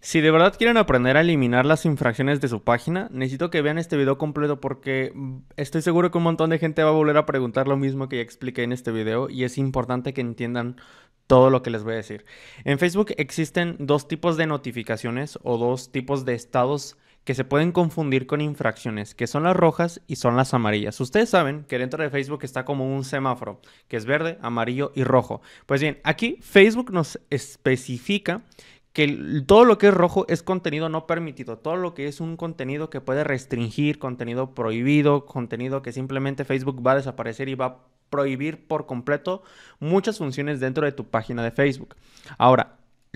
Si de verdad quieren aprender a eliminar las infracciones de su página, necesito que vean este video completo porque estoy seguro que un montón de gente va a volver a preguntar lo mismo que ya expliqué en este video y es importante que entiendan todo lo que les voy a decir. En Facebook existen dos tipos de notificaciones o dos tipos de estados que se pueden confundir con infracciones, que son las rojas y son las amarillas. Ustedes saben que dentro de Facebook está como un semáforo, que es verde, amarillo y rojo. Pues bien, aquí Facebook nos especifica que todo lo que es rojo es contenido no permitido, todo lo que es un contenido que puede restringir, contenido prohibido, contenido que simplemente Facebook va a desaparecer y va a prohibir por completo muchas funciones dentro de tu página de Facebook. Ahora,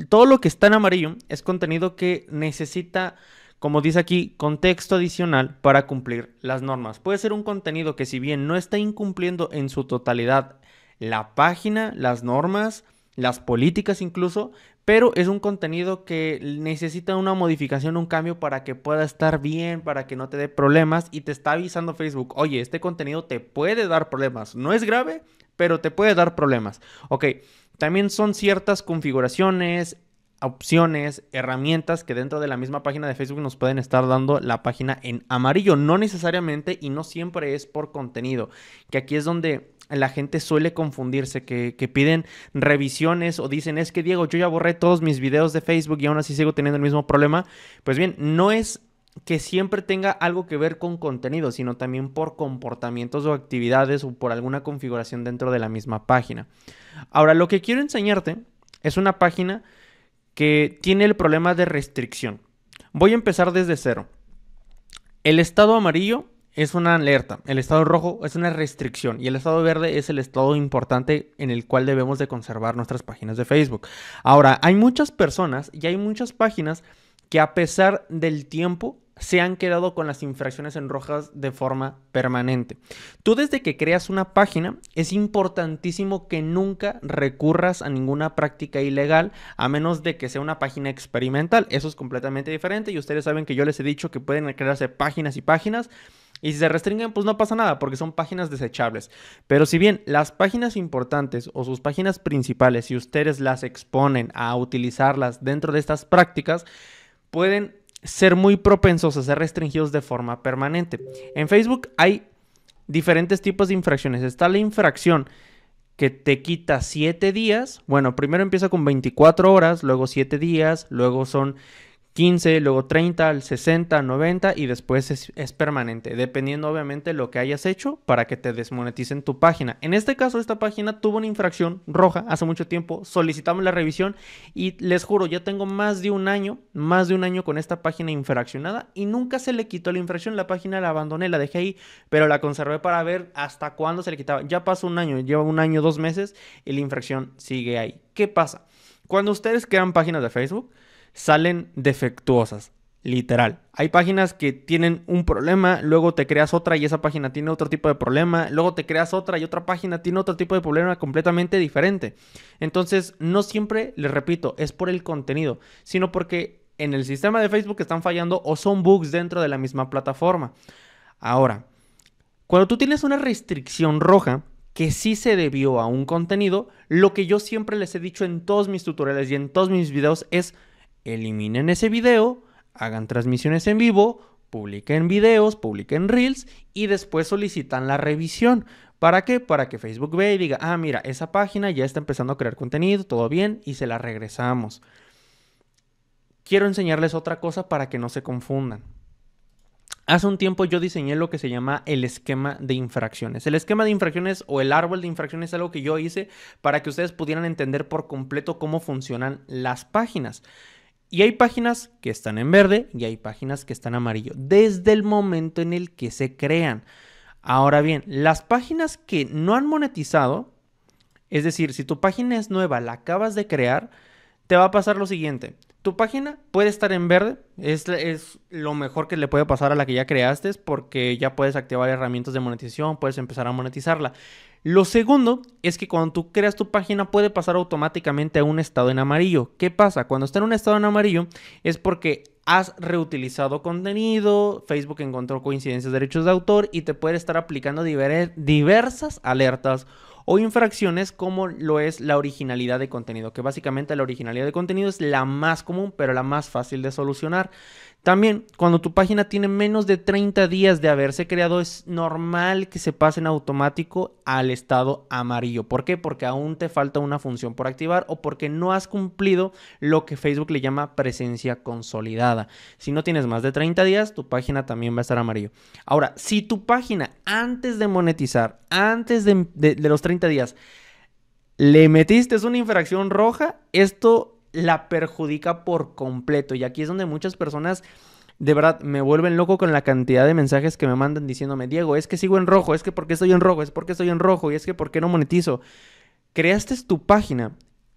todo lo que está en amarillo es contenido que necesita como dice aquí, contexto adicional para cumplir las normas. Puede ser un contenido que si bien no está incumpliendo en su totalidad la página, las normas, las políticas incluso, pero es un contenido que necesita una modificación, un cambio para que pueda estar bien, para que no te dé problemas y te está avisando Facebook, oye, este contenido te puede dar problemas, no es grave, pero te puede dar problemas. Ok, también son ciertas configuraciones, opciones, herramientas que dentro de la misma página de Facebook nos pueden estar dando la página en amarillo. No necesariamente y no siempre es por contenido, que aquí es donde la gente suele confundirse, que, piden revisiones o dicen, es que Diego, yo ya borré todos mis videos de Facebook y aún así sigo teniendo el mismo problema. Pues bien, no es que siempre tenga algo que ver con contenido, sino también por comportamientos o actividades o por alguna configuración dentro de la misma página. Ahora, lo que quiero enseñarte es una página que tiene el problema de restricción. Voy a empezar desde cero. El estado amarillo es una alerta, el estado rojo es una restricción y el estado verde es el estado importante en el cual debemos de conservar nuestras páginas de Facebook. Ahora, hay muchas personas y hay muchas páginas que a pesar del tiempo se han quedado con las infracciones en rojas de forma permanente. Tú desde que creas una página es importantísimo que nunca recurras a ninguna práctica ilegal a menos de que sea una página experimental. Eso es completamente diferente y ustedes saben que yo les he dicho que pueden crearse páginas y páginas. Y si se restringen, pues no pasa nada, porque son páginas desechables. Pero si bien las páginas importantes o sus páginas principales, si ustedes las exponen a utilizarlas dentro de estas prácticas, pueden ser muy propensos a ser restringidos de forma permanente. En Facebook hay diferentes tipos de infracciones. Está la infracción que te quita 7 días. Bueno, primero empieza con 24 horas, luego 7 días, luego son 15, luego 30, al 60, 90 y después es, permanente, dependiendo obviamente lo que hayas hecho para que te desmoneticen tu página. En este caso, esta página tuvo una infracción roja hace mucho tiempo, solicitamos la revisión y les juro, ya tengo más de un año, más de un año con esta página infraccionada y nunca se le quitó la infracción, la página la abandoné, la dejé ahí, pero la conservé para ver hasta cuándo se le quitaba. Ya pasó un año, lleva un año, dos meses y la infracción sigue ahí. ¿Qué pasa? Cuando ustedes crean páginas de Facebook, salen defectuosas. Literal. Hay páginas que tienen un problema, luego te creas otra y esa página tiene otro tipo de problema, luego te creas otra y otra página tiene otro tipo de problema completamente diferente. Entonces, no siempre, les repito, es por el contenido, sino porque en el sistema de Facebook están fallando o son bugs dentro de la misma plataforma. Ahora, cuando tú tienes una restricción roja, que sí se debió a un contenido, lo que yo siempre les he dicho en todos mis tutoriales y en todos mis videos es eliminen ese video, hagan transmisiones en vivo, publiquen videos, publiquen reels y después solicitan la revisión. ¿Para qué? Para que Facebook vea y diga, ah, mira, esa página ya está empezando a crear contenido, todo bien, y se la regresamos. Quiero enseñarles otra cosa para que no se confundan. Hace un tiempo yo diseñé lo que se llama el esquema de infracciones. El esquema de infracciones o el árbol de infracciones es algo que yo hice para que ustedes pudieran entender por completo cómo funcionan las páginas. Y hay páginas que están en verde y hay páginas que están amarillo, desde el momento en el que se crean. Ahora bien, las páginas que no han monetizado, es decir, si tu página es nueva, la acabas de crear, te va a pasar lo siguiente tu página puede estar en verde, es, es, lo mejor que le puede pasar a la que ya creaste porque ya puedes activar herramientas de monetización, puedes empezar a monetizarla. Lo segundo es que cuando tú creas tu página puede pasar automáticamente a un estado en amarillo. ¿Qué pasa? Cuando está en un estado en amarillo es porque has reutilizado contenido, Facebook encontró coincidencias de derechos de autor y te puede estar aplicando diversas alertas o infracciones como lo es la originalidad de contenido, que básicamente la originalidad de contenido es la más común, pero la más fácil de solucionar. También, cuando tu página tiene menos de 30 días de haberse creado, es normal que se pase en automático al estado amarillo. ¿Por qué? Porque aún te falta una función por activar o porque no has cumplido lo que Facebook le llama presencia consolidada. Si no tienes más de 30 días, tu página también va a estar amarillo. Ahora, si tu página antes de monetizar, antes de, los 30 días, le metiste una infracción roja, esto la perjudica por completo. Y aquí es donde muchas personas de verdad me vuelven loco con la cantidad de mensajes que me mandan diciéndome, Diego, es que sigo en rojo, es que porque estoy en rojo, es porque estoy en rojo, y es que porque no monetizo. Creaste tu página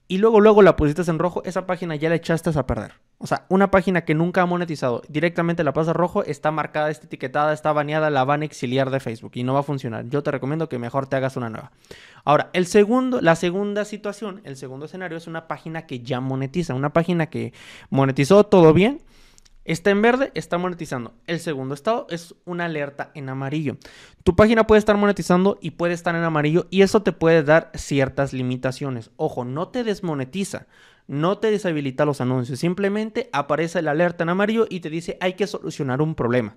y luego, luego la pusiste en rojo, esa página ya la echaste a perder. O sea, una página que nunca ha monetizado, directamente la plaza rojo, está marcada, está etiquetada, está baneada, la van a exiliar de Facebook y no va a funcionar. Yo te recomiendo que mejor te hagas una nueva. Ahora, el segundo, la segunda situación, el segundo escenario es una página que ya monetiza, una página que monetizó todo bien, Está en verde, está monetizando. El segundo estado es una alerta en amarillo. Tu página puede estar monetizando y puede estar en amarillo y eso te puede dar ciertas limitaciones. Ojo, no te desmonetiza no te deshabilita los anuncios, simplemente aparece la alerta en amarillo y te dice hay que solucionar un problema.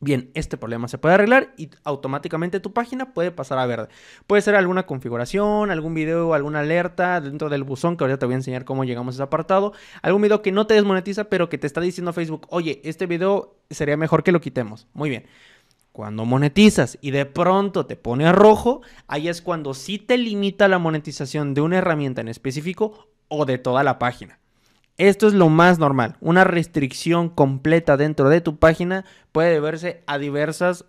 Bien, este problema se puede arreglar y automáticamente tu página puede pasar a verde. Puede ser alguna configuración, algún video, alguna alerta dentro del buzón, que ahorita te voy a enseñar cómo llegamos a ese apartado. Algún video que no te desmonetiza, pero que te está diciendo Facebook, oye, este video sería mejor que lo quitemos. Muy bien. Cuando monetizas y de pronto te pone a rojo, ahí es cuando sí te limita la monetización de una herramienta en específico de toda la página. Esto es lo más normal. Una restricción completa dentro de tu página puede deberse a diversas,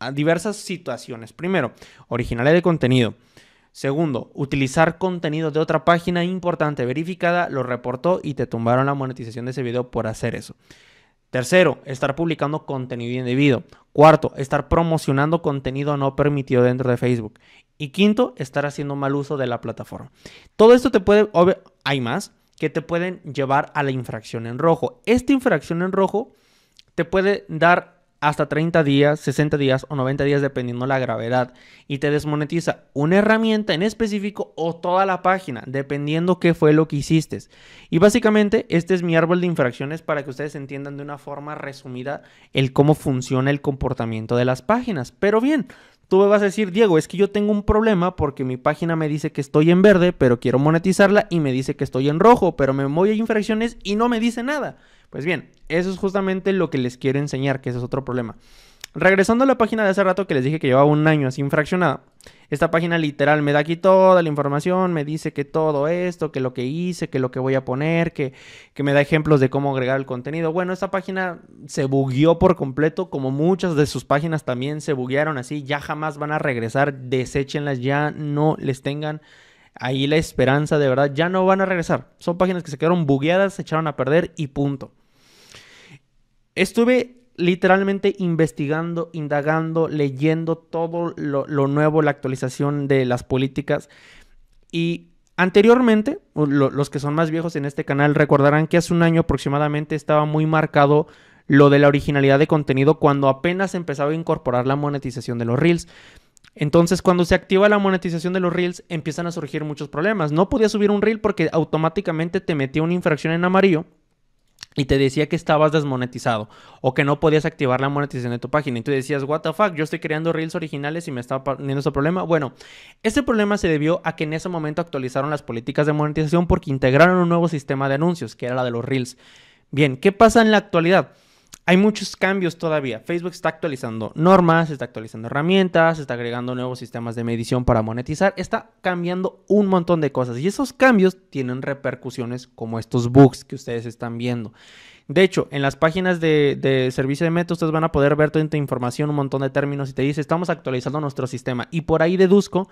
a diversas situaciones. Primero, originales de contenido. Segundo, utilizar contenido de otra página importante verificada, lo reportó y te tumbaron la monetización de ese video por hacer eso. Tercero, estar publicando contenido indebido. Cuarto, estar promocionando contenido no permitido dentro de Facebook. Y quinto, estar haciendo mal uso de la plataforma. Todo esto te puede, hay más, que te pueden llevar a la infracción en rojo. Esta infracción en rojo te puede dar hasta 30 días, 60 días o 90 días dependiendo la gravedad y te desmonetiza una herramienta en específico o toda la página dependiendo qué fue lo que hiciste. Y básicamente este es mi árbol de infracciones para que ustedes entiendan de una forma resumida el cómo funciona el comportamiento de las páginas. Pero bien, Tú me vas a decir, Diego, es que yo tengo un problema porque mi página me dice que estoy en verde, pero quiero monetizarla y me dice que estoy en rojo, pero me voy a infracciones y no me dice nada. Pues bien, eso es justamente lo que les quiero enseñar, que ese es otro problema regresando a la página de hace rato que les dije que llevaba un año así infraccionada. Esta página literal me da aquí toda la información, me dice que todo esto, que lo que hice, que lo que voy a poner, que, que me da ejemplos de cómo agregar el contenido. Bueno, esta página se bugueó por completo, como muchas de sus páginas también se buguearon así, ya jamás van a regresar, deséchenlas, ya no les tengan ahí la esperanza, de verdad, ya no van a regresar. Son páginas que se quedaron bugueadas, se echaron a perder y punto. Estuve literalmente investigando, indagando, leyendo todo lo, nuevo, la actualización de las políticas. Y anteriormente, los que son más viejos en este canal recordarán que hace un año aproximadamente estaba muy marcado lo de la originalidad de contenido cuando apenas empezaba a incorporar la monetización de los reels. Entonces, cuando se activa la monetización de los reels, empiezan a surgir muchos problemas. No podía subir un reel porque automáticamente te metía una infracción en amarillo y te decía que estabas desmonetizado o que no podías activar la monetización de tu página. Y tú decías, what the fuck, yo estoy creando reels originales y me estaba poniendo ese problema. Bueno, este problema se debió a que en ese momento actualizaron las políticas de monetización porque integraron un nuevo sistema de anuncios, que era la de los reels. Bien, ¿qué pasa en la actualidad? hay muchos cambios todavía. Facebook está actualizando normas, está actualizando herramientas, está agregando nuevos sistemas de medición para monetizar, está cambiando un montón de cosas. Y esos cambios tienen repercusiones como estos bugs que ustedes están viendo. De hecho, en las páginas de, servicio de meta, ustedes van a poder ver toda información, un montón de términos y te dice, estamos actualizando nuestro sistema. Y por ahí deduzco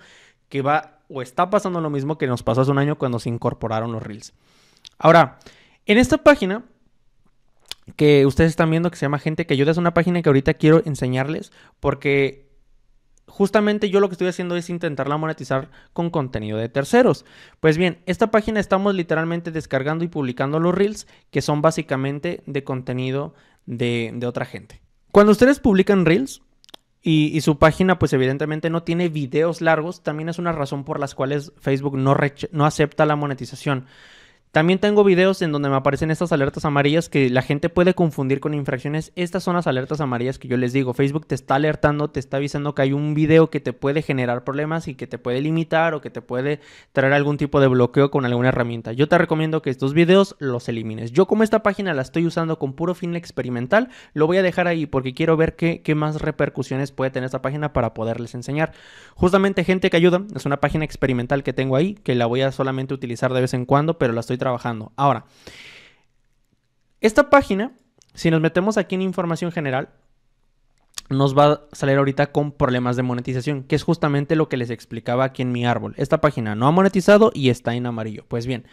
que va o está pasando lo mismo que nos pasó hace un año cuando se incorporaron los reels. Ahora, en esta página que ustedes están viendo que se llama Gente que Ayuda. Es una página que ahorita quiero enseñarles porque justamente yo lo que estoy haciendo es intentarla monetizar con contenido de terceros. Pues bien, esta página estamos literalmente descargando y publicando los reels que son básicamente de contenido de, otra gente. Cuando ustedes publican reels, y, su página, pues evidentemente no tiene videos largos. También es una razón por las cuales Facebook no acepta la monetización. También tengo videos en donde me aparecen estas alertas amarillas que la gente puede confundir con infracciones. Estas son las alertas amarillas que yo les digo. Facebook te está alertando, te está avisando que hay un video que te puede generar problemas y que te puede limitar o que te puede traer algún tipo de bloqueo con alguna herramienta. Yo te recomiendo que estos videos los elimines. Yo como esta página la estoy usando con puro fin experimental, lo voy a dejar ahí porque quiero ver qué, qué más repercusiones puede tener esta página para poderles enseñar. Justamente gente que ayuda, es una página experimental que tengo ahí, que la voy a solamente utilizar de vez en cuando, pero la estoy trabajando. Ahora, esta página, si nos metemos aquí en información general, nos va a salir ahorita con problemas de monetización, que es justamente lo que les explicaba aquí en mi árbol. Esta página no ha monetizado y está en amarillo. Pues bien,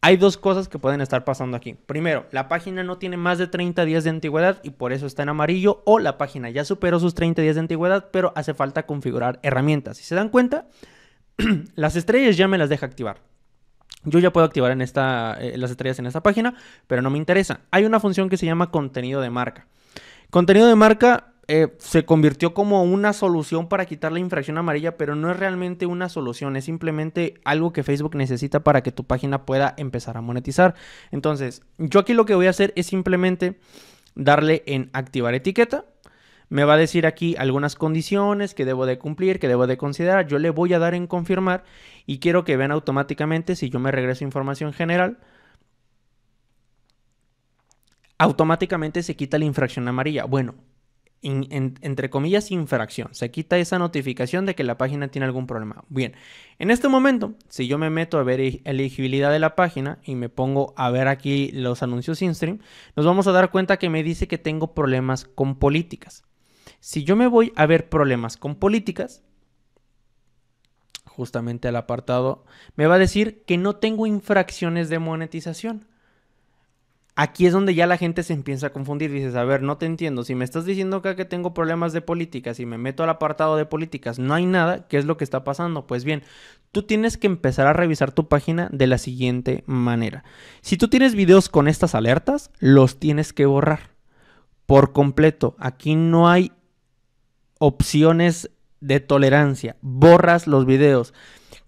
hay dos cosas que pueden estar pasando aquí. Primero, la página no tiene más de 30 días de antigüedad y por eso está en amarillo o la página ya superó sus 30 días de antigüedad, pero hace falta configurar herramientas. Si se dan cuenta, las estrellas ya me las deja activar. Yo ya puedo activar en esta, eh, las estrellas en esta página, pero no me interesa. Hay una función que se llama contenido de marca. Contenido de marca eh, se convirtió como una solución para quitar la infracción amarilla, pero no es realmente una solución, es simplemente algo que Facebook necesita para que tu página pueda empezar a monetizar. Entonces, yo aquí lo que voy a hacer es simplemente darle en activar etiqueta me va a decir aquí algunas condiciones que debo de cumplir, que debo de considerar. Yo le voy a dar en confirmar y quiero que vean automáticamente si yo me regreso información general. Automáticamente se quita la infracción amarilla. Bueno, entre comillas, infracción. Se quita esa notificación de que la página tiene algún problema. Bien, en este momento, si yo me meto a ver e, elegibilidad de la página y me pongo a ver aquí los anuncios in-stream. nos vamos a dar cuenta que me dice que tengo problemas con políticas. Si yo me voy a ver problemas con políticas, justamente al apartado, me va a decir que no tengo infracciones de monetización. Aquí es donde ya la gente se empieza a confundir. Dices, a ver, no te entiendo. Si me estás diciendo acá que tengo problemas de políticas y me meto al apartado de políticas, no hay nada, ¿qué es lo que está pasando? Pues bien, tú tienes que empezar a revisar tu página de la siguiente manera. Si tú tienes videos con estas alertas, los tienes que borrar por completo. Aquí no hay opciones de tolerancia, borras los videos.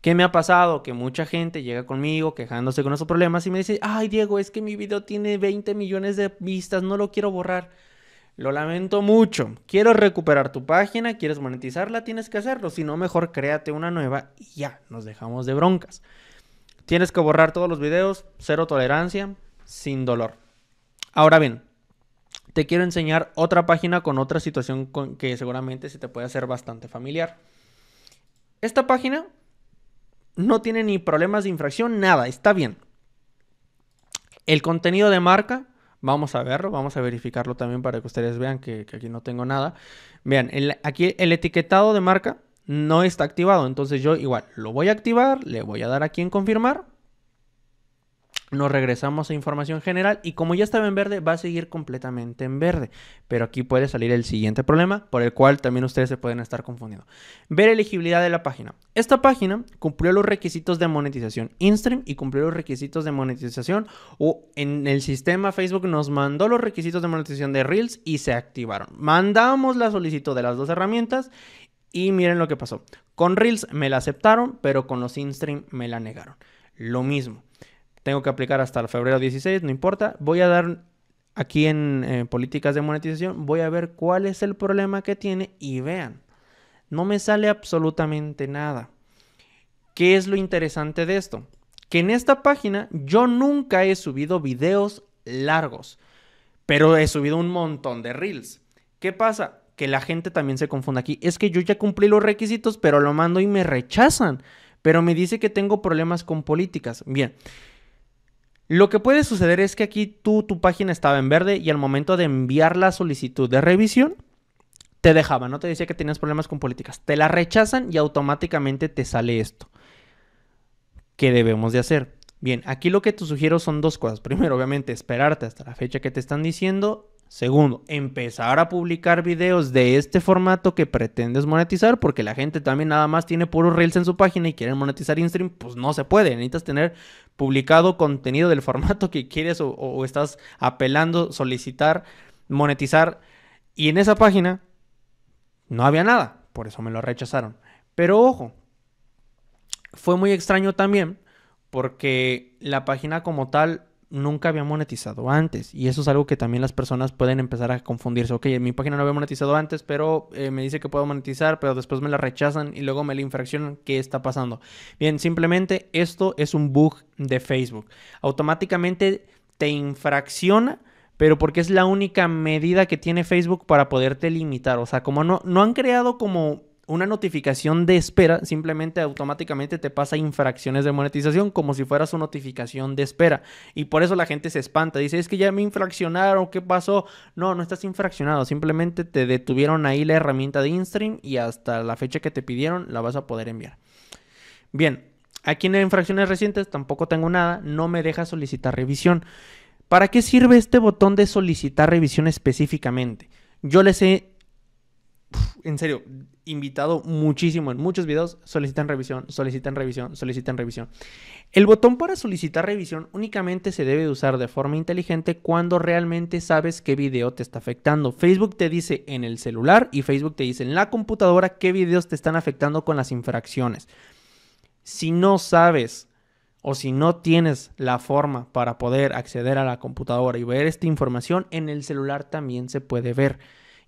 ¿Qué me ha pasado? Que mucha gente llega conmigo quejándose con esos problemas y me dice, ay Diego, es que mi video tiene 20 millones de vistas, no lo quiero borrar. Lo lamento mucho. Quiero recuperar tu página, quieres monetizarla, tienes que hacerlo. Si no, mejor créate una nueva y ya, nos dejamos de broncas. Tienes que borrar todos los videos, cero tolerancia, sin dolor. Ahora bien, te quiero enseñar otra página con otra situación que seguramente se te puede hacer bastante familiar. Esta página no tiene ni problemas de infracción, nada, está bien. El contenido de marca, vamos a verlo, vamos a verificarlo también para que ustedes vean que, aquí no tengo nada. Vean, aquí el etiquetado de marca no está activado, entonces yo igual lo voy a activar, le voy a dar aquí en confirmar nos regresamos a información general y como ya estaba en verde, va a seguir completamente en verde. Pero aquí puede salir el siguiente problema, por el cual también ustedes se pueden estar confundiendo. Ver elegibilidad de la página. Esta página cumplió los requisitos de monetización InStream y cumplió los requisitos de monetización o en el sistema Facebook nos mandó los requisitos de monetización de Reels y se activaron. Mandamos la solicitud de las dos herramientas y miren lo que pasó. Con Reels me la aceptaron, pero con los InStream me la negaron. Lo mismo tengo que aplicar hasta el febrero 16, no importa. Voy a dar aquí en eh, políticas de monetización, voy a ver cuál es el problema que tiene y vean, no me sale absolutamente nada. ¿Qué es lo interesante de esto? Que en esta página yo nunca he subido videos largos, pero he subido un montón de reels. ¿Qué pasa? Que la gente también se confunde aquí. Es que yo ya cumplí los requisitos, pero lo mando y me rechazan. Pero me dice que tengo problemas con políticas. Bien, lo que puede suceder es que aquí tú, tu página estaba en verde y al momento de enviar la solicitud de revisión, te dejaba, no te decía que tenías problemas con políticas. Te la rechazan y automáticamente te sale esto. ¿Qué debemos de hacer? Bien, aquí lo que te sugiero son dos cosas. Primero, obviamente, esperarte hasta la fecha que te están diciendo Segundo, empezar a publicar videos de este formato que pretendes monetizar, porque la gente también nada más tiene puros reels en su página y quieren monetizar in-stream. pues no se puede. Necesitas tener publicado contenido del formato que quieres o, o estás apelando, solicitar, monetizar. Y en esa página no había nada, por eso me lo rechazaron. Pero ojo, fue muy extraño también, porque la página como tal nunca había monetizado antes. Y eso es algo que también las personas pueden empezar a confundirse. Ok, en mi página no había monetizado antes, pero eh, me dice que puedo monetizar, pero después me la rechazan y luego me la infraccionan. ¿Qué está pasando? Bien, simplemente esto es un bug de Facebook. Automáticamente te infracciona pero porque es la única medida que tiene Facebook para poderte limitar. O sea, como no, no han creado como una notificación de espera simplemente automáticamente te pasa infracciones de monetización como si fuera su notificación de espera. Y por eso la gente se espanta, dice, es que ya me infraccionaron, ¿qué pasó? No, no estás infraccionado, simplemente te detuvieron ahí la herramienta de InStream y hasta la fecha que te pidieron la vas a poder enviar. Bien, aquí en infracciones recientes tampoco tengo nada, no me deja solicitar revisión. ¿Para qué sirve este botón de solicitar revisión específicamente? Yo les he en serio, invitado muchísimo en muchos videos, solicitan revisión, solicitan revisión, solicitan revisión. El botón para solicitar revisión únicamente se debe usar de forma inteligente cuando realmente sabes qué video te está afectando. Facebook te dice en el celular y Facebook te dice en la computadora qué videos te están afectando con las infracciones. Si no sabes o si no tienes la forma para poder acceder a la computadora y ver esta información, en el celular también se puede ver.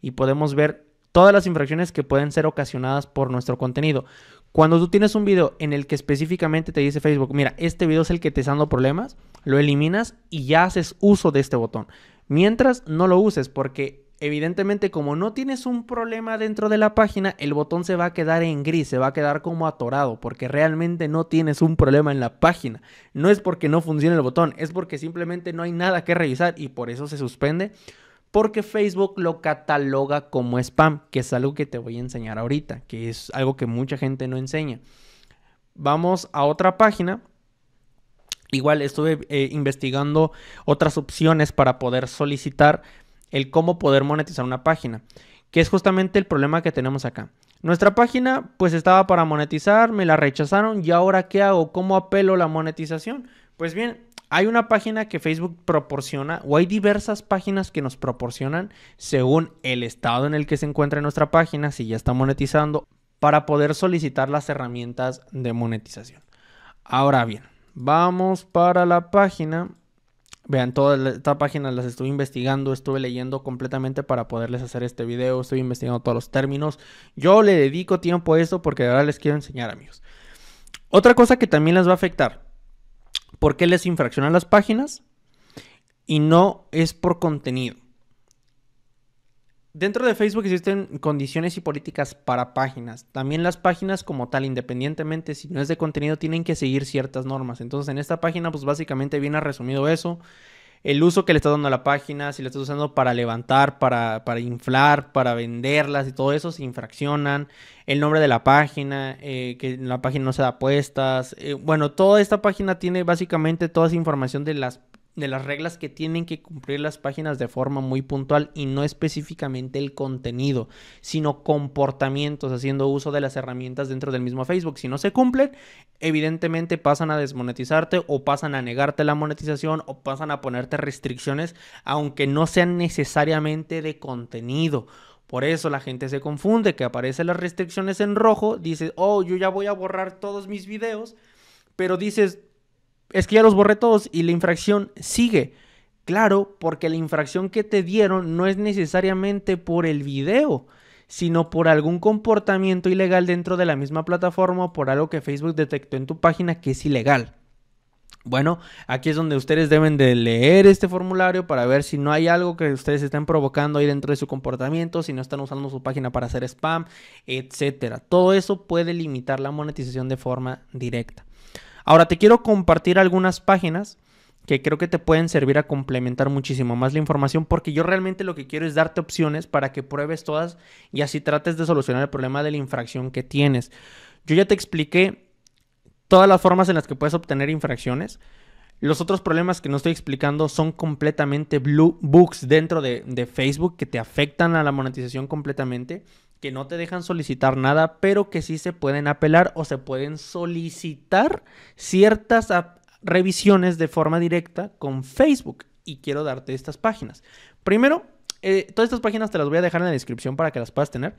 Y podemos ver todas las infracciones que pueden ser ocasionadas por nuestro contenido. Cuando tú tienes un video en el que específicamente te dice Facebook, mira, este video es el que te está dando problemas, lo eliminas y ya haces uso de este botón. Mientras no lo uses porque evidentemente como no tienes un problema dentro de la página, el botón se va a quedar en gris, se va a quedar como atorado porque realmente no tienes un problema en la página. No es porque no funcione el botón, es porque simplemente no hay nada que revisar y por eso se suspende porque Facebook lo cataloga como spam, que es algo que te voy a enseñar ahorita, que es algo que mucha gente no enseña. Vamos a otra página. Igual estuve eh, investigando otras opciones para poder solicitar el cómo poder monetizar una página, que es justamente el problema que tenemos acá. Nuestra página pues estaba para monetizar, me la rechazaron y ahora ¿qué hago? ¿Cómo apelo la monetización? Pues bien, hay una página que Facebook proporciona o hay diversas páginas que nos proporcionan según el estado en el que se encuentra nuestra página, si ya está monetizando, para poder solicitar las herramientas de monetización. Ahora bien, vamos para la página. Vean, todas esta página las estuve investigando, estuve leyendo completamente para poderles hacer este video, estoy investigando todos los términos. Yo le dedico tiempo a esto porque de verdad les quiero enseñar, amigos. Otra cosa que también les va a afectar ¿Por qué les infraccionan las páginas y no es por contenido. Dentro de Facebook existen condiciones y políticas para páginas. También las páginas como tal, independientemente, si no es de contenido, tienen que seguir ciertas normas. Entonces en esta página pues básicamente viene resumido eso el uso que le estás dando a la página, si la estás usando para levantar, para, para inflar, para venderlas y todo eso, se infraccionan. El nombre de la página, eh, que la página no se da puestas eh, bueno, toda esta página tiene básicamente toda esa información de las de las reglas que tienen que cumplir las páginas de forma muy puntual y no específicamente el contenido, sino comportamientos haciendo uso de las herramientas dentro del mismo Facebook. Si no se cumplen, evidentemente pasan a desmonetizarte o pasan a negarte la monetización o pasan a ponerte restricciones, aunque no sean necesariamente de contenido. Por eso la gente se confunde, que aparecen las restricciones en rojo, dices, oh, yo ya voy a borrar todos mis videos, pero dices, es que ya los borré todos y la infracción sigue. Claro, porque la infracción que te dieron no es necesariamente por el video, sino por algún comportamiento ilegal dentro de la misma plataforma o por algo que Facebook detectó en tu página que es ilegal. Bueno, aquí es donde ustedes deben de leer este formulario para ver si no hay algo que ustedes estén provocando ahí dentro de su comportamiento, si no están usando su página para hacer spam, etcétera. Todo eso puede limitar la monetización de forma directa. Ahora te quiero compartir algunas páginas que creo que te pueden servir a complementar muchísimo más la información porque yo realmente lo que quiero es darte opciones para que pruebes todas y así trates de solucionar el problema de la infracción que tienes. Yo ya te expliqué todas las formas en las que puedes obtener infracciones. Los otros problemas que no estoy explicando son completamente blue books dentro de, de Facebook que te afectan a la monetización completamente que no te dejan solicitar nada, pero que sí se pueden apelar o se pueden solicitar ciertas revisiones de forma directa con Facebook. Y quiero darte estas páginas. Primero, eh, todas estas páginas te las voy a dejar en la descripción para que las puedas tener.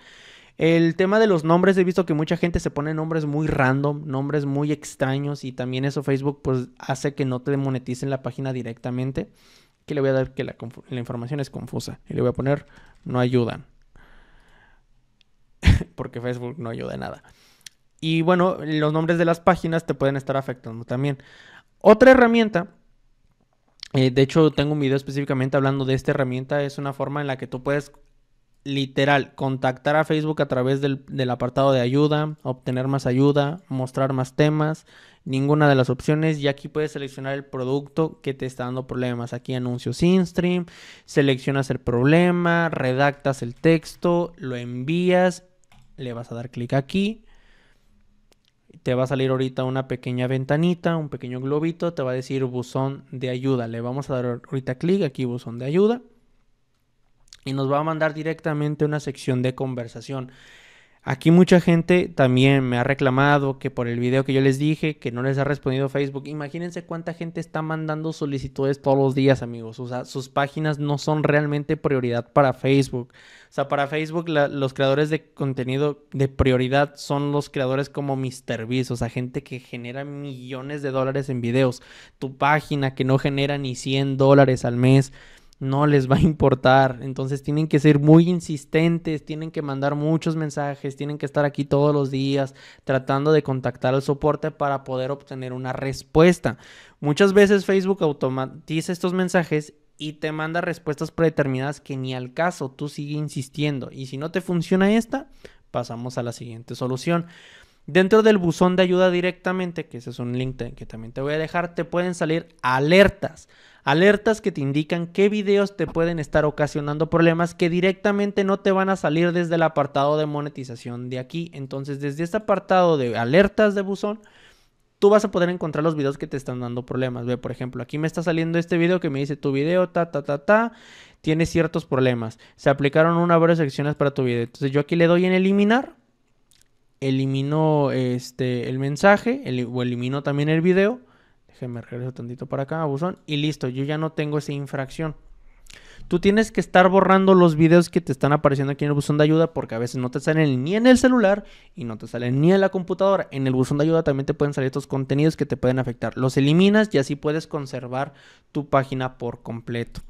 El tema de los nombres, he visto que mucha gente se pone nombres muy random, nombres muy extraños y también eso Facebook pues hace que no te moneticen la página directamente. Que le voy a dar que la información es confusa y le voy a poner no ayudan. porque Facebook no ayuda en nada. Y bueno, los nombres de las páginas te pueden estar afectando también. Otra herramienta, eh, de hecho tengo un video específicamente hablando de esta herramienta, es una forma en la que tú puedes literal, contactar a Facebook a través del, apartado de ayuda, obtener más ayuda, mostrar más temas, ninguna de las opciones. Y aquí puedes seleccionar el producto que te está dando problemas. Aquí anuncios in-stream, seleccionas el problema, redactas el texto, lo envías, le vas a dar clic aquí. Te va a salir ahorita una pequeña ventanita, un pequeño globito, te va a decir buzón de ayuda. Le vamos a dar ahorita clic aquí, buzón de ayuda y nos va a mandar directamente una sección de conversación. Aquí mucha gente también me ha reclamado que por el video que yo les dije, que no les ha respondido Facebook. Imagínense cuánta gente está mandando solicitudes todos los días, amigos. O sea, sus páginas no son realmente prioridad para Facebook. O sea, para Facebook los creadores de contenido de prioridad son los creadores como MrBeast, o sea, gente que genera millones de dólares en videos. Tu página que no genera ni 100 dólares al mes no les va a importar. Entonces tienen que ser muy insistentes, tienen que mandar muchos mensajes, tienen que estar aquí todos los días tratando de contactar al soporte para poder obtener una respuesta. Muchas veces Facebook automatiza estos mensajes y te manda respuestas predeterminadas que ni al caso, tú sigue insistiendo. Y si no te funciona esta, pasamos a la siguiente solución. Dentro del buzón de ayuda directamente, que ese es un link que también te voy a dejar, te pueden salir alertas. Alertas que te indican qué videos te pueden estar ocasionando problemas que directamente no te van a salir desde el apartado de monetización de aquí. Entonces, desde este apartado de alertas de buzón, tú vas a poder encontrar los videos que te están dando problemas. Ve, por ejemplo, aquí me está saliendo este video que me dice tu video, ta, ta, ta, ta, tiene ciertos problemas. Se aplicaron una varias secciones para tu video. Entonces, yo aquí le doy en eliminar eliminó este, el mensaje o eliminó también el video. Déjenme un tantito para acá, buzón. Y listo, yo ya no tengo esa infracción. Tú tienes que estar borrando los videos que te están apareciendo aquí en el buzón de ayuda porque a veces no te salen ni en el celular y no te salen ni en la computadora. En el buzón de ayuda también te pueden salir estos contenidos que te pueden afectar. Los eliminas y así puedes conservar tu página por completo.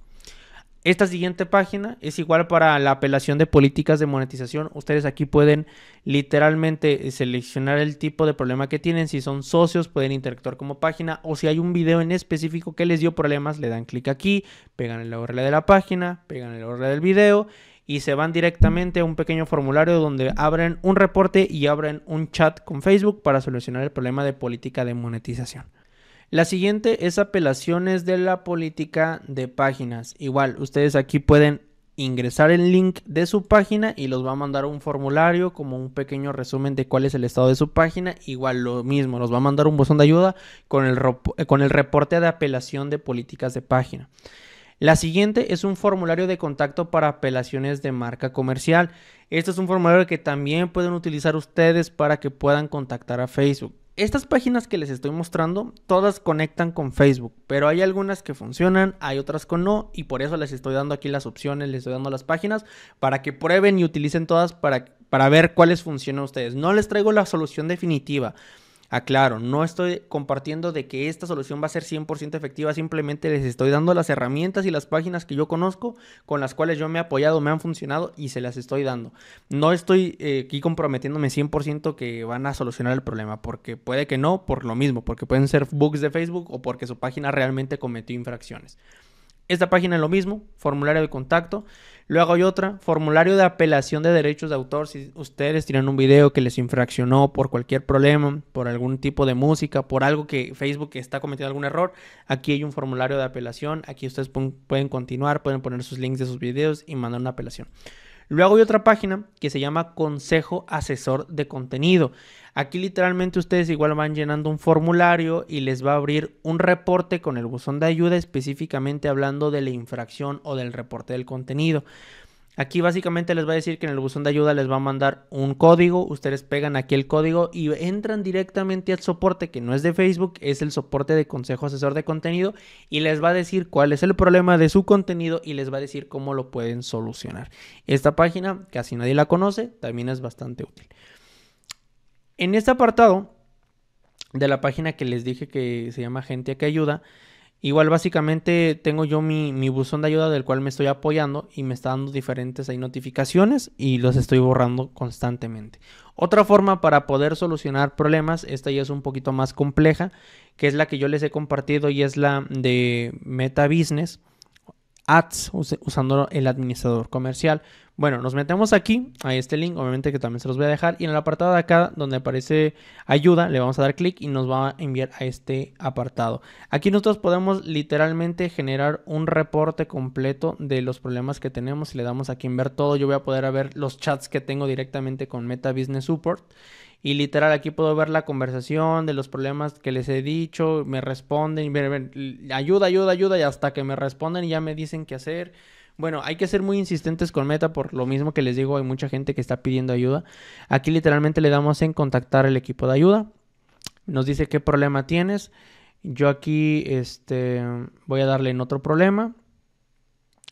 Esta siguiente página es igual para la apelación de políticas de monetización. Ustedes aquí pueden literalmente eh, seleccionar el tipo de problema que tienen. Si son socios, pueden interactuar como página. O si hay un video en específico que les dio problemas, le dan clic aquí, pegan el URL de la página, pegan el URL del video y se van directamente a un pequeño formulario donde abren un reporte y abren un chat con Facebook para solucionar el problema de política de monetización. La siguiente es apelaciones de la política de páginas. Igual, ustedes aquí pueden ingresar el link de su página y los va a mandar un formulario como un pequeño resumen de cuál es el estado de su página. Igual lo mismo, los va a mandar un buzón de ayuda con el, con el reporte de apelación de políticas de página. La siguiente es un formulario de contacto para apelaciones de marca comercial. Este es un formulario que también pueden utilizar ustedes para que puedan contactar a Facebook estas páginas que les estoy mostrando, todas conectan con Facebook, pero hay algunas que funcionan, hay otras que no, y por eso les estoy dando aquí las opciones, les estoy dando las páginas, para que prueben y utilicen todas para, para ver cuáles funcionan ustedes. No les traigo la solución definitiva. Aclaro, no estoy compartiendo de que esta solución va a ser 100% efectiva, simplemente les estoy dando las herramientas y las páginas que yo conozco, con las cuales yo me he apoyado, me han funcionado y se las estoy dando. No estoy eh, aquí comprometiéndome 100% que van a solucionar el problema, porque puede que no, por lo mismo, porque pueden ser bugs de Facebook o porque su página realmente cometió infracciones. Esta página es lo mismo, formulario de contacto. Luego hay otra, formulario de apelación de derechos de autor. Si ustedes tienen un video que les infraccionó por cualquier problema, por algún tipo de música, por algo que Facebook está cometiendo algún error, aquí hay un formulario de apelación. Aquí ustedes pueden continuar, pueden poner sus links de sus videos y mandar una apelación. Luego hay otra página que se llama Consejo Asesor de Contenido. Aquí literalmente ustedes igual van llenando un formulario y les va a abrir un reporte con el buzón de ayuda específicamente hablando de la infracción o del reporte del contenido. Aquí básicamente les va a decir que en el buzón de ayuda les va a mandar un código, ustedes pegan aquí el código y entran directamente al soporte que no es de Facebook, es el soporte de Consejo Asesor de Contenido y les va a decir cuál es el problema de su contenido y les va a decir cómo lo pueden solucionar. Esta página, casi nadie la conoce, también es bastante útil. En este apartado de la página que les dije que se llama Gente que Ayuda, igual básicamente tengo yo mi, buzón de ayuda del cual me estoy apoyando y me está dando diferentes ahí notificaciones y los estoy borrando constantemente. Otra forma para poder solucionar problemas, esta ya es un poquito más compleja, que es la que yo les he compartido y es la de Meta Business Ads usando el administrador comercial. Bueno, nos metemos aquí, a este link, obviamente que también se los voy a dejar. Y en el apartado de acá, donde aparece ayuda, le vamos a dar clic y nos va a enviar a este apartado. Aquí nosotros podemos literalmente generar un reporte completo de los problemas que tenemos. Si le damos aquí en ver todo, yo voy a poder ver los chats que tengo directamente con Meta Business Support. Y literal, aquí puedo ver la conversación de los problemas que les he dicho, me responden, ayuda, ayuda, ayuda, y hasta que me responden y ya me dicen qué hacer. Bueno, hay que ser muy insistentes con Meta por lo mismo que les digo, hay mucha gente que está pidiendo ayuda. Aquí literalmente le damos en contactar el equipo de ayuda. Nos dice qué problema tienes. Yo aquí este, voy a darle en otro problema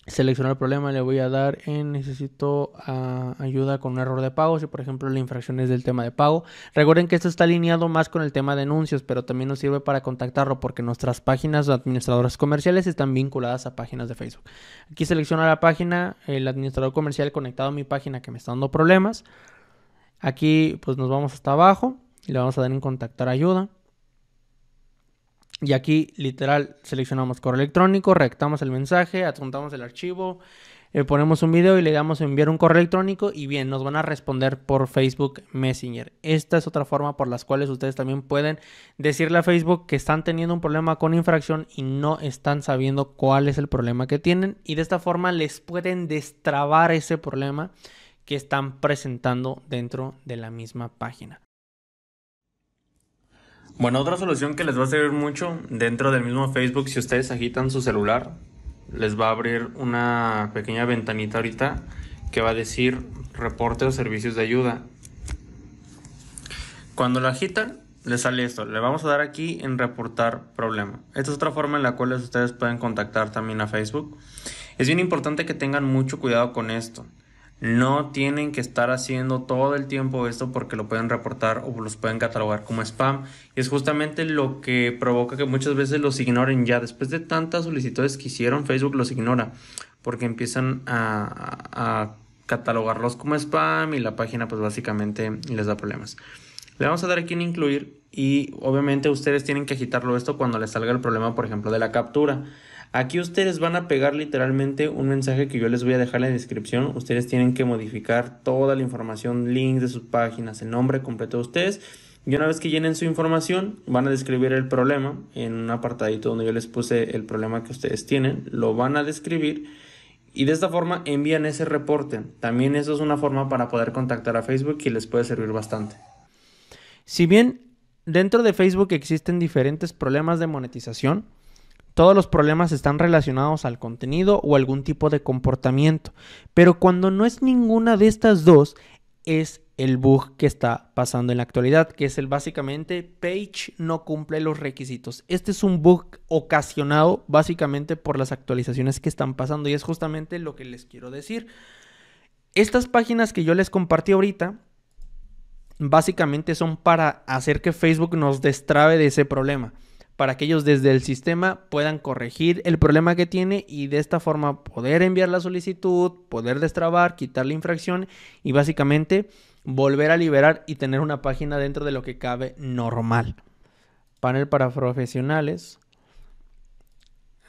seleccionar el problema, le voy a dar en necesito ah, ayuda con un error de pago, si por ejemplo la infracción es del tema de pago. Recuerden que esto está alineado más con el tema de anuncios, pero también nos sirve para contactarlo porque nuestras páginas administradoras comerciales están vinculadas a páginas de Facebook. Aquí selecciono la página, el administrador comercial conectado a mi página que me está dando problemas. Aquí pues nos vamos hasta abajo y le vamos a dar en contactar ayuda. Y aquí literal seleccionamos correo electrónico, reactamos el mensaje, adjuntamos el archivo, eh, ponemos un video y le damos enviar un correo electrónico y bien, nos van a responder por Facebook Messenger. Esta es otra forma por las cuales ustedes también pueden decirle a Facebook que están teniendo un problema con infracción y no están sabiendo cuál es el problema que tienen y de esta forma les pueden destrabar ese problema que están presentando dentro de la misma página. Bueno, otra solución que les va a servir mucho dentro del mismo Facebook, si ustedes agitan su celular, les va a abrir una pequeña ventanita ahorita que va a decir reporte o servicios de ayuda. Cuando lo agitan, les sale esto. Le vamos a dar aquí en reportar problema. Esta es otra forma en la cual ustedes pueden contactar también a Facebook. Es bien importante que tengan mucho cuidado con esto. No tienen que estar haciendo todo el tiempo esto porque lo pueden reportar o los pueden catalogar como spam. Y es justamente lo que provoca que muchas veces los ignoren ya. Después de tantas solicitudes que hicieron, Facebook los ignora porque empiezan a, a catalogarlos como spam y la página pues básicamente les da problemas. Le vamos a dar aquí en incluir y obviamente ustedes tienen que agitarlo esto cuando les salga el problema, por ejemplo, de la captura. Aquí ustedes van a pegar literalmente un mensaje que yo les voy a dejar en la descripción. Ustedes tienen que modificar toda la información, links de sus páginas, el nombre completo de ustedes. Y una vez que llenen su información, van a describir el problema en un apartadito donde yo les puse el problema que ustedes tienen. Lo van a describir y de esta forma envían ese reporte. También eso es una forma para poder contactar a Facebook y les puede servir bastante. Si bien dentro de Facebook existen diferentes problemas de monetización, todos los problemas están relacionados al contenido o algún tipo de comportamiento. Pero cuando no es ninguna de estas dos, es el bug que está pasando en la actualidad, que es el básicamente Page no cumple los requisitos. Este es un bug ocasionado básicamente por las actualizaciones que están pasando y es justamente lo que les quiero decir. Estas páginas que yo les compartí ahorita básicamente son para hacer que Facebook nos destrabe de ese problema para que ellos desde el sistema puedan corregir el problema que tiene y de esta forma poder enviar la solicitud, poder destrabar, quitar la infracción y básicamente volver a liberar y tener una página dentro de lo que cabe normal. Panel para profesionales,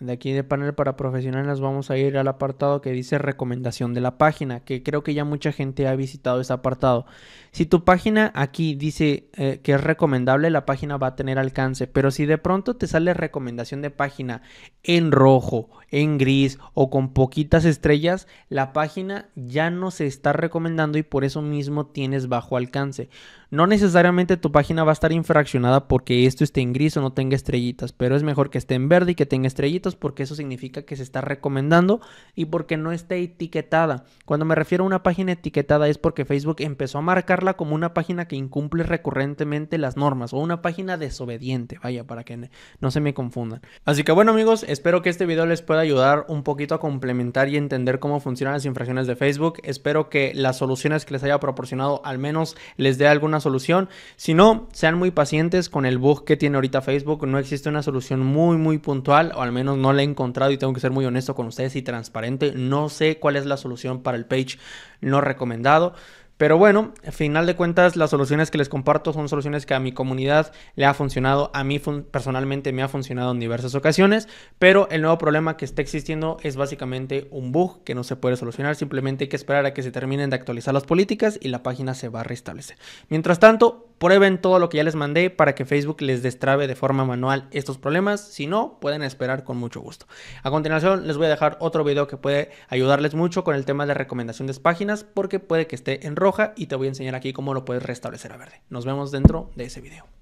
de aquí de panel para profesionales vamos a ir al apartado que dice recomendación de la página, que creo que ya mucha gente ha visitado ese apartado. Si tu página aquí dice eh, que es recomendable, la página va a tener alcance, pero si de pronto te sale recomendación de página en rojo, en gris o con poquitas estrellas, la página ya no se está recomendando y por eso mismo tienes bajo alcance. No necesariamente tu página va a estar infraccionada porque esto esté en gris o no tenga estrellitas, pero es mejor que esté en verde y que tenga estrellitas porque eso significa que se está recomendando y porque no esté etiquetada. Cuando me refiero a una página etiquetada es porque Facebook empezó a marcarla como una página que incumple recurrentemente las normas o una página desobediente, vaya, para que no se me confundan. Así que bueno amigos, espero que este video les pueda ayudar un poquito a complementar y entender cómo funcionan las infracciones de Facebook. Espero que las soluciones que les haya proporcionado al menos les dé alguna solución. Si no, sean muy pacientes con el bug que tiene ahorita Facebook. No existe una solución muy, muy puntual, o al menos no la he encontrado y tengo que ser muy honesto con ustedes y transparente. No sé cuál es la solución para el page no recomendado. Pero bueno, al final de cuentas, las soluciones que les comparto son soluciones que a mi comunidad le ha funcionado, a mí personalmente me ha funcionado en diversas ocasiones, pero el nuevo problema que está existiendo es básicamente un bug que no se puede solucionar, simplemente hay que esperar a que se terminen de actualizar las políticas y la página se va a restablecer. Mientras tanto, Prueben todo lo que ya les mandé para que Facebook les destrabe de forma manual estos problemas. Si no, pueden esperar con mucho gusto. A continuación les voy a dejar otro video que puede ayudarles mucho con el tema de recomendación de páginas porque puede que esté en roja y te voy a enseñar aquí cómo lo puedes restablecer a verde. Nos vemos dentro de ese video.